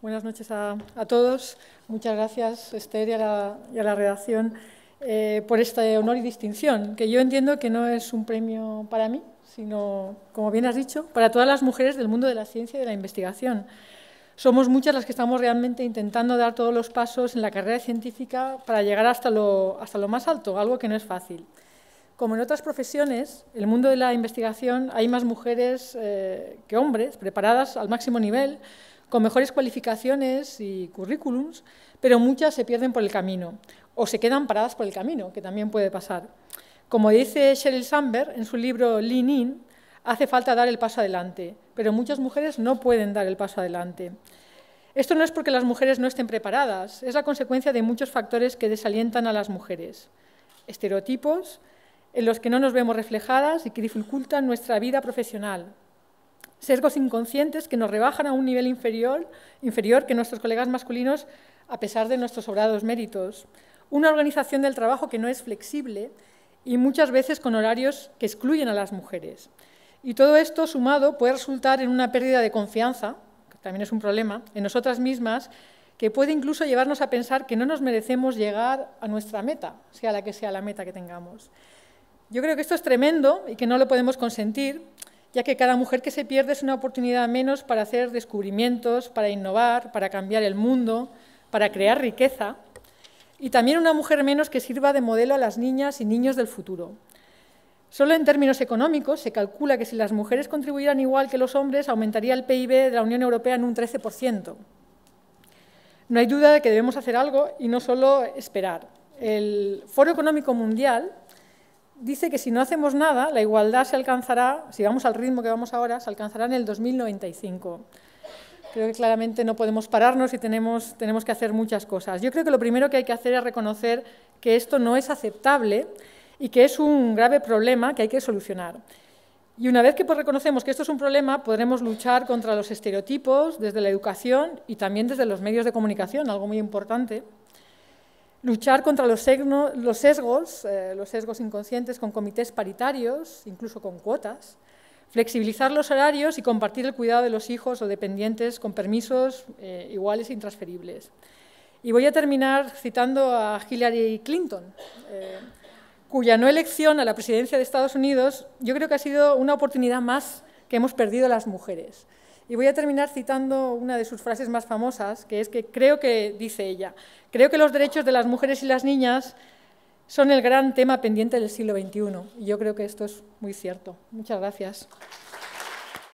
Buenas noches a, todos. Muchas gracias, Esther, y a la, redacción eh, por este honor y distinción, que yo entiendo que no es un premio para mí, sino, como bien has dicho, para todas las mujeres del mundo de la ciencia y de la investigación. Somos muchas las que estamos realmente intentando dar todos los pasos en la carrera científica para llegar hasta lo, hasta lo más alto, algo que no es fácil. Como en otras profesiones, en el mundo de la investigación hay más mujeres eh, que hombres preparadas al máximo nivel, con mejores cualificaciones y currículums, pero muchas se pierden por el camino o se quedan paradas por el camino, que también puede pasar. Como dice Sheryl Sandberg en su libro Lean In, hace falta dar el paso adelante, pero muchas mujeres no pueden dar el paso adelante. Esto no es porque las mujeres no estén preparadas, es la consecuencia de muchos factores que desalientan a las mujeres. Estereotipos en los que no nos vemos reflejadas y que dificultan nuestra vida profesional, sesgos inconscientes que nos rebajan a un nivel inferior, inferior que nuestros colegas masculinos a pesar de nuestros sobrados méritos. Una organización del trabajo que no es flexible y muchas veces con horarios que excluyen a las mujeres. Y todo esto sumado puede resultar en una pérdida de confianza, que también es un problema, en nosotras mismas, que puede incluso llevarnos a pensar que no nos merecemos llegar a nuestra meta, sea la que sea la meta que tengamos. Yo creo que esto es tremendo y que no lo podemos consentir, ya que cada mujer que se pierde es una oportunidad menos para hacer descubrimientos, para innovar, para cambiar el mundo, para crear riqueza, y también una mujer menos que sirva de modelo a las niñas y niños del futuro. Solo en términos económicos se calcula que si las mujeres contribuyeran igual que los hombres, aumentaría el PIB de la Unión Europea en un 13%. No hay duda de que debemos hacer algo y no solo esperar. El Foro Económico Mundial dice que si no hacemos nada, la igualdad se alcanzará, si vamos al ritmo que vamos ahora, se alcanzará en el 2095. Creo que claramente no podemos pararnos y tenemos, tenemos que hacer muchas cosas. Yo creo que lo primero que hay que hacer es reconocer que esto no es aceptable y que es un grave problema que hay que solucionar. Y una vez que pues, reconocemos que esto es un problema, podremos luchar contra los estereotipos desde la educación y también desde los medios de comunicación, algo muy importante luchar contra los, sesgos, los sesgos, eh, los sesgos inconscientes con comités paritarios, incluso con cuotas, flexibilizar los horarios y compartir el cuidado de los hijos o dependientes con permisos eh, iguales e intransferibles. Y voy a terminar citando a Hillary Clinton, eh, cuya no elección a la presidencia de Estados Unidos yo creo que ha sido una oportunidad más que hemos perdido las mujeres. Y voy a terminar citando una de sus frases más famosas, que es que creo que, dice ella, creo que los derechos de las mujeres y las niñas son el gran tema pendiente del siglo XXI. Y yo creo que esto es muy cierto. Muchas gracias.